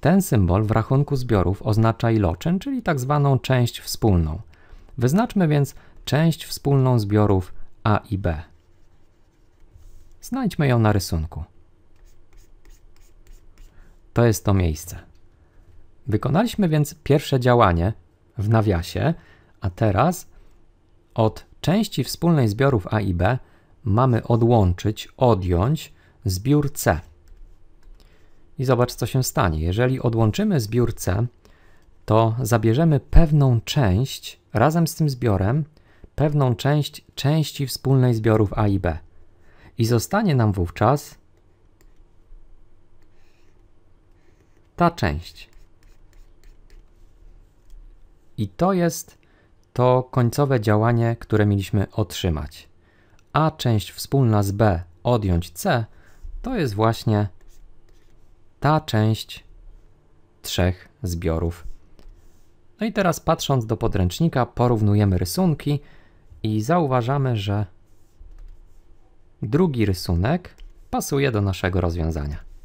Ten symbol w rachunku zbiorów oznacza iloczyn, czyli tak zwaną część wspólną. Wyznaczmy więc część wspólną zbiorów A i B. Znajdźmy ją na rysunku. To jest to miejsce. Wykonaliśmy więc pierwsze działanie w nawiasie, a teraz od części wspólnej zbiorów A i B mamy odłączyć, odjąć zbiór C i zobacz, co się stanie. Jeżeli odłączymy zbiór C, to zabierzemy pewną część razem z tym zbiorem, pewną część części wspólnej zbiorów A i B. I zostanie nam wówczas ta część. I to jest to końcowe działanie, które mieliśmy otrzymać. A część wspólna z B odjąć C to jest właśnie ta część trzech zbiorów. No i teraz patrząc do podręcznika, porównujemy rysunki i zauważamy, że drugi rysunek pasuje do naszego rozwiązania.